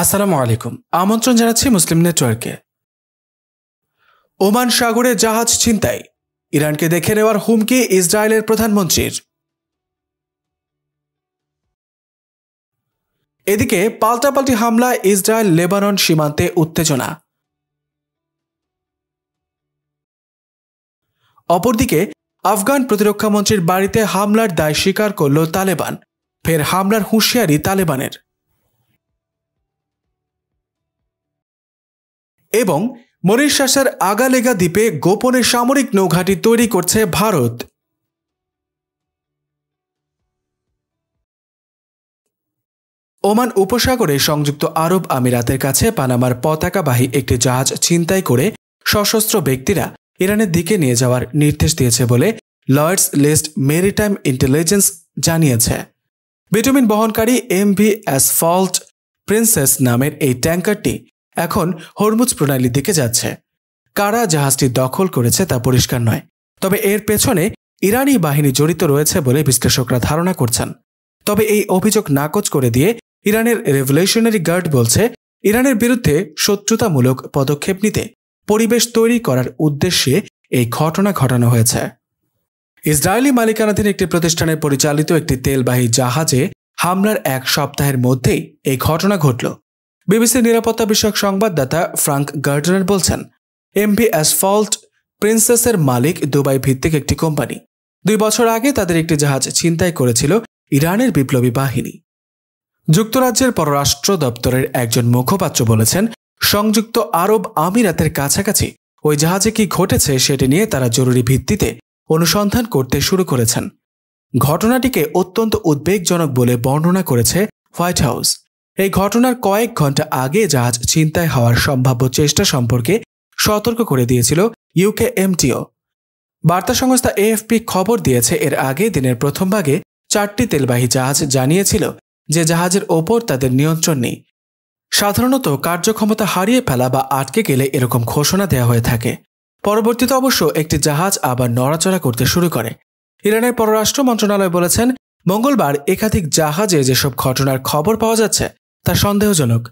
আসসালামু আলাইকুম আমন্ত্রণ জানাচ্ছি মুসলিম নেটওয়ার্কে ওমান সাগরে জাহাজ ছিনতাই ইরানকে দেখে নেওয়ার হুমকি ইসরায়েলের প্রধানমন্ত্রীর এদিকে পাল্টাপাল্টি হামলা ইসরায়েল লেবানন সীমান্তে উত্তেজনা অপরদিকে আফগান প্রতিরক্ষা মন্ত্রীর বাড়িতে হামলার দায় স্বীকার করল তালেবান ফের হামলার হুঁশিয়ারি তালেবানের এবং মরিশাসের আগালেগা দ্বীপে গোপনে সামরিক নৌঘাঁটি তৈরি করছে ভারত ওমান উপসাগরে সংযুক্ত আরব আমিরাতের কাছে পানামার পতাকাবাহী একটি জাহাজ ছিনতাই করে সশস্ত্র ব্যক্তিরা ইরানের দিকে নিয়ে যাওয়ার নির্দেশ দিয়েছে বলে লয়েডস লিস্ট মেরিটাইম ইন্টেলিজেন্স জানিয়েছে ভিটামিন বহনকারী এম ভি অ্যাসফল্ট প্রিন্সেস নামের এই ট্যাঙ্কারটি এখন হরমুজ প্রণালীর দিকে যাচ্ছে কারা জাহাজটি দখল করেছে তা পরিষ্কার নয় তবে এর পেছনে ইরানি বাহিনী জড়িত রয়েছে বলে বিশ্লেষকরা ধারণা করছেন তবে এই অভিযোগ নাকচ করে দিয়ে ইরানের রেভলিউশনারি গার্ড বলছে ইরানের বিরুদ্ধে শত্রুতামূলক পদক্ষেপ নিতে পরিবেশ তৈরি করার উদ্দেশ্যে এই ঘটনা ঘটানো হয়েছে ইসরায়েলি মালিকানাধীন একটি প্রতিষ্ঠানের পরিচালিত একটি তেলবাহী জাহাজে হামলার এক সপ্তাহের মধ্যেই এই ঘটনা ঘটল বিবিসি নিরাপত্তা বিষয়ক সংবাদদাতা ফ্রাঙ্ক গার্ডনার বলছেন এমভি অ্যাসফল্ট প্রিন্সেসের মালিক দুবাই ভিত্তিক একটি কোম্পানি দুই বছর আগে তাদের একটি জাহাজ ছিনতাই করেছিল ইরানের বিপ্লবী বাহিনী যুক্তরাজ্যের পররাষ্ট্র দপ্তরের একজন মুখপাত্র বলেছেন সংযুক্ত আরব আমিরাতের কাছাকাছি ওই জাহাজে কি ঘটেছে সেটি নিয়ে তারা জরুরি ভিত্তিতে অনুসন্ধান করতে শুরু করেছেন ঘটনাটিকে অত্যন্ত উদ্বেগজনক বলে বর্ণনা করেছে হোয়াইট হাউস এই ঘটনার কয়েক ঘন্টা আগে জাহাজ ছিনতাই হওয়ার সম্ভাব্য চেষ্টা সম্পর্কে সতর্ক করে দিয়েছিল ইউকে এমটিও বার্তা সংস্থা এএফপি খবর দিয়েছে এর আগে দিনের প্রথম ভাগে চারটি তেলবাহী জাহাজ জানিয়েছিল যে জাহাজের ওপর তাদের নিয়ন্ত্রণ নেই সাধারণত কার্যক্ষমতা হারিয়ে ফেলা বা আটকে গেলে এরকম ঘোষণা দেওয়া হয়ে থাকে পরবর্তীতে অবশ্য একটি জাহাজ আবার নড়াচড়া করতে শুরু করে ইরানের পররাষ্ট্র মন্ত্রণালয় বলেছেন মঙ্গলবার একাধিক জাহাজে যেসব ঘটনার খবর পাওয়া যাচ্ছে তা সন্দেহজনক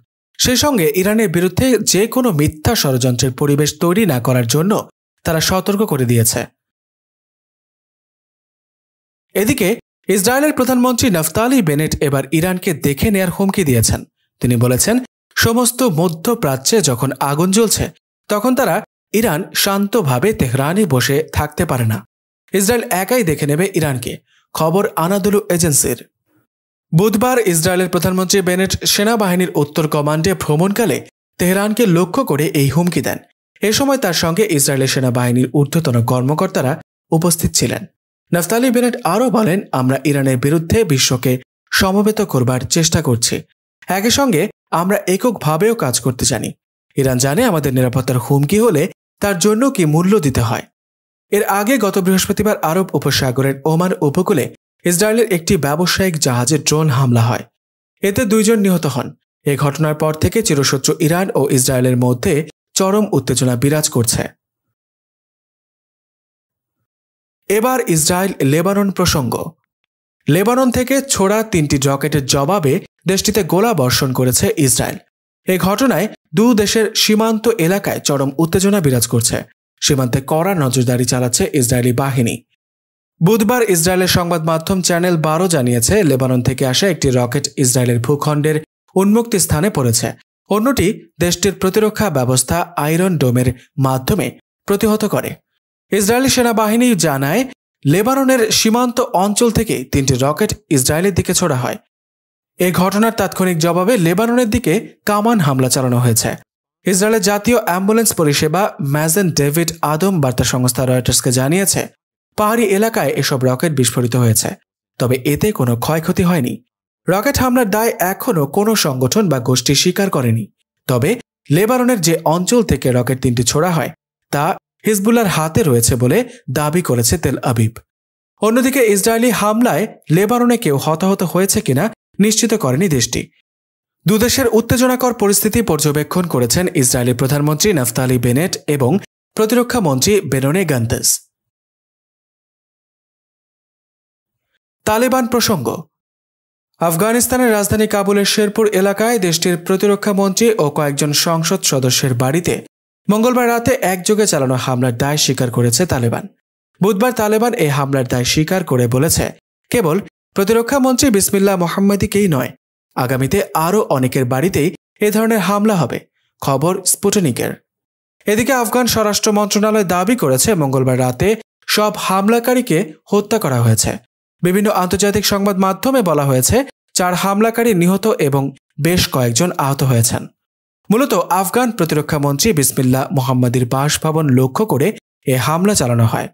সেই সঙ্গে ইরানের বিরুদ্ধে যে কোনো মিথ্যা ষড়যন্ত্রের পরিবেশ তৈরি না করার জন্য তারা সতর্ক করে দিয়েছে এদিকে ইসরায়েলের প্রধানমন্ত্রী নফতালি বেনেট এবার ইরানকে দেখে নেয়ার হুমকি দিয়েছেন তিনি বলেছেন সমস্ত মধ্যপ্রাচ্যে যখন আগুন জ্বলছে তখন তারা ইরান শান্তভাবে তেহরানে বসে থাকতে পারে না ইসরায়েল একাই দেখে নেবে ইরানকে খবর আনাদুলু এজেন্সির বুধবার ইসরায়েলের প্রধানমন্ত্রী বেনেট সেনাবাহিনীর উত্তর কমান্ডে ভ্রমণকালে তেহরানকে লক্ষ্য করে এই হুমকি দেন এ সময় তার সঙ্গে ইসরায়েলের সেনাবাহিনীর ঊর্ধ্বতন কর্মকর্তারা উপস্থিত ছিলেন নাফতালি বেনেট আরও বলেন আমরা ইরানের বিরুদ্ধে বিশ্বকে সমবেত করবার চেষ্টা করছি একই সঙ্গে আমরা এককভাবেও কাজ করতে জানি ইরান জানে আমাদের নিরাপত্তার হুমকি হলে তার জন্য কি মূল্য দিতে হয় এর আগে গত বৃহস্পতিবার আরব উপসাগরের ওমান উপকূলে ইসরায়েলের একটি ব্যবসায়িক জাহাজে ড্রোন হামলা হয় এতে দুইজন নিহত হন এ ঘটনার পর থেকে চিরশত্রু ইরান ও ইসরায়েলের মধ্যে চরম উত্তেজনা বিরাজ করছে এবার ইসরায়েল লেবানন প্রসঙ্গ লেবানন থেকে ছোড়া তিনটি রকেটের জবাবে দেশটিতে গোলা বর্ষণ করেছে ইসরায়েল এ ঘটনায় দু দেশের সীমান্ত এলাকায় চরম উত্তেজনা বিরাজ করছে সীমান্তে কড়া নজরদারি চালাচ্ছে ইসরায়েলি বাহিনী বুধবার ইসরায়েলের সংবাদ মাধ্যম চ্যানেল বারো জানিয়েছে লেবানন থেকে আসা একটি রকেট ইসরায়েলের ভূখণ্ডের উন্মুক্তি স্থানে পড়েছে অন্যটি দেশটির প্রতিরক্ষা ব্যবস্থা আয়রন ডোমের মাধ্যমে প্রতিহত করে ইসরায়েলি সেনাবাহিনী জানায় লেবাননের সীমান্ত অঞ্চল থেকে তিনটি রকেট ইসরায়েলের দিকে ছোড়া হয় এ ঘটনার তাৎক্ষণিক জবাবে লেবাননের দিকে কামান হামলা চালানো হয়েছে ইসরায়েলের জাতীয় অ্যাম্বুলেন্স পরিষেবা ম্যাজেন ডেভিড আদম বার্তা সংস্থা রয়টার্সকে জানিয়েছে পাহাড়ি এলাকায় এসব রকেট বিস্ফোরিত হয়েছে তবে এতে কোনো ক্ষয়ক্ষতি হয়নি রকেট হামলার দায় এখনও কোনো সংগঠন বা গোষ্ঠী স্বীকার করেনি তবে লেবাননের যে অঞ্চল থেকে রকেট তিনটি ছোড়া হয় তা হিজবুল্লার হাতে রয়েছে বলে দাবি করেছে তেল আবিব অন্যদিকে ইসরায়েলি হামলায় লেবাননে কেউ হতাহত হয়েছে কিনা নিশ্চিত করেনি দেশটি দুদেশের উত্তেজনাকর পরিস্থিতি পর্যবেক্ষণ করেছেন ইসরায়েলি প্রধানমন্ত্রী নাফতালি বেনেট এবং প্রতিরক্ষা মন্ত্রী বেননে গান্তেস তালেবান প্রসঙ্গ আফগানিস্তানের রাজধানী কাবুলের শেরপুর এলাকায় দেশটির প্রতিরক্ষা মন্ত্রী ও কয়েকজন সংসদ সদস্যের বাড়িতে মঙ্গলবার রাতে একযোগে চালানো হামলার দায় স্বীকার করেছে তালেবান বুধবার তালেবান এই হামলার দায় স্বীকার করে বলেছে কেবল প্রতিরক্ষা মন্ত্রী বিসমিল্লা মোহাম্মদিকেই নয় আগামীতে আরও অনেকের বাড়িতেই এ ধরনের হামলা হবে খবর স্পুটনিকের এদিকে আফগান স্বরাষ্ট্র মন্ত্রণালয় দাবি করেছে মঙ্গলবার রাতে সব হামলাকারীকে হত্যা করা হয়েছে বিভিন্ন আন্তর্জাতিক সংবাদ মাধ্যমে বলা হয়েছে চার হামলাকারী নিহত এবং বেশ কয়েকজন আহত হয়েছেন মূলত আফগান প্রতিরক্ষা মন্ত্রী বিসমিল্লা মোহাম্মদীর বাসভবন লক্ষ্য করে এ হামলা চালানো হয়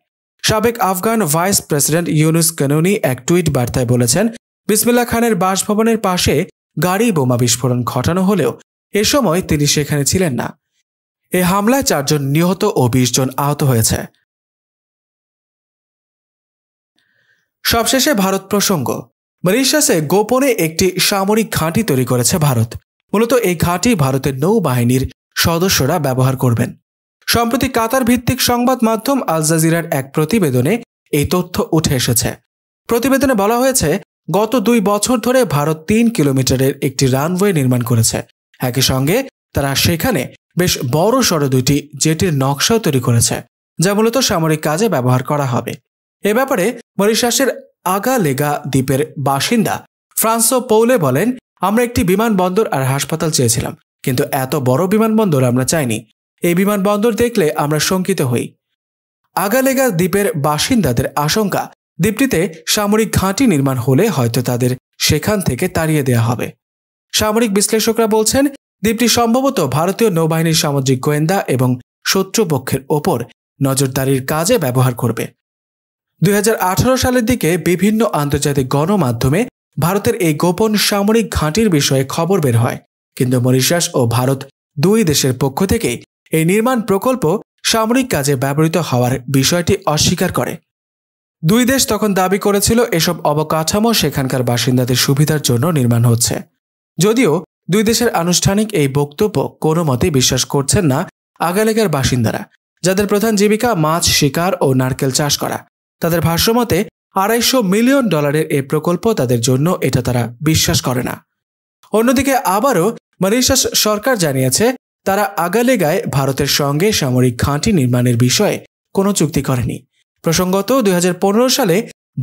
সাবেক আফগান ভাইস প্রেসিডেন্ট ইউনুস কেনুনি এক টুইট বার্তায় বলেছেন বিসমিল্লা খানের বাসভবনের পাশে গাড়ি বোমা বিস্ফোরণ ঘটানো হলেও এ সময় তিনি সেখানে ছিলেন না এ হামলায় চারজন নিহত ও বিশ জন আহত হয়েছে সবশেষে ভারত প্রসঙ্গ মরিশাসে গোপনে একটি সামরিক ঘাঁটি তৈরি করেছে ভারত মূলত এই ঘাঁটি ভারতের নৌবাহিনীর সদস্যরা ব্যবহার করবেন সম্প্রতি কাতার ভিত্তিক সংবাদ মাধ্যম আল জাজিরার এক প্রতিবেদনে এই তথ্য উঠে এসেছে প্রতিবেদনে বলা হয়েছে গত দুই বছর ধরে ভারত তিন কিলোমিটারের একটি রানওয়ে নির্মাণ করেছে একই সঙ্গে তারা সেখানে বেশ বড় সড় দুইটি জেটির নকশাও তৈরি করেছে যা মূলত সামরিক কাজে ব্যবহার করা হবে এ ব্যাপারে মরিশাসের আগালেগা দ্বীপের বাসিন্দা ফ্রান্সো পৌলে বলেন আমরা একটি বিমানবন্দর আর হাসপাতাল চেয়েছিলাম কিন্তু এত বড় বিমানবন্দর আমরা চাইনি এই বিমানবন্দর দেখলে আমরা শঙ্কিত হই আগালেগা দ্বীপের বাসিন্দাদের আশঙ্কা দ্বীপটিতে সামরিক ঘাঁটি নির্মাণ হলে হয়তো তাদের সেখান থেকে তাড়িয়ে দেয়া হবে সামরিক বিশ্লেষকরা বলছেন দ্বীপটি সম্ভবত ভারতীয় নৌবাহিনীর সামুদ্রিক গোয়েন্দা এবং শত্রুপক্ষের ওপর নজরদারির কাজে ব্যবহার করবে দুই সালের দিকে বিভিন্ন আন্তর্জাতিক গণমাধ্যমে ভারতের এই গোপন সামরিক ঘাঁটির বিষয়ে খবর বের হয় কিন্তু মরিশাস ও ভারত দুই দেশের পক্ষ থেকে এই নির্মাণ প্রকল্প সামরিক কাজে ব্যবহৃত হওয়ার বিষয়টি অস্বীকার করে দুই দেশ তখন দাবি করেছিল এসব অবকাঠামো সেখানকার বাসিন্দাদের সুবিধার জন্য নির্মাণ হচ্ছে যদিও দুই দেশের আনুষ্ঠানিক এই বক্তব্য কোনো মতেই বিশ্বাস করছেন না আগালেগার বাসিন্দারা যাদের প্রধান জীবিকা মাছ শিকার ও নারকেল চাষ করা তাদের ভাষ্যমতে আড়াইশো মিলিয়ন ডলারের এই প্রকল্প তাদের জন্য এটা তারা বিশ্বাস করে না অন্যদিকে আবারও মরিশাস সরকার জানিয়েছে তারা আগালেগায় ভারতের সঙ্গে সামরিক ঘাঁটি নির্মাণের বিষয়ে কোনো চুক্তি করেনি প্রসঙ্গত দুই সালে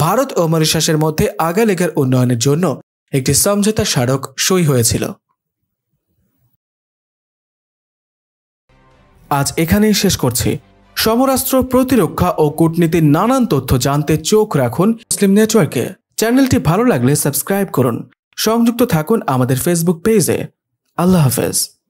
ভারত ও মরিশাসের মধ্যে আগালেগার উন্নয়নের জন্য একটি সমঝোতা স্মারক সই হয়েছিল আজ এখানেই শেষ করছি সমরাস্ত্র প্রতিরক্ষা ও কূটনীতির নানান তথ্য জানতে চোখ রাখুন মুসলিম নেটওয়ার্কে চ্যানেলটি ভালো লাগলে সাবস্ক্রাইব করুন সংযুক্ত থাকুন আমাদের ফেসবুক পেজে আল্লাহ হাফেজ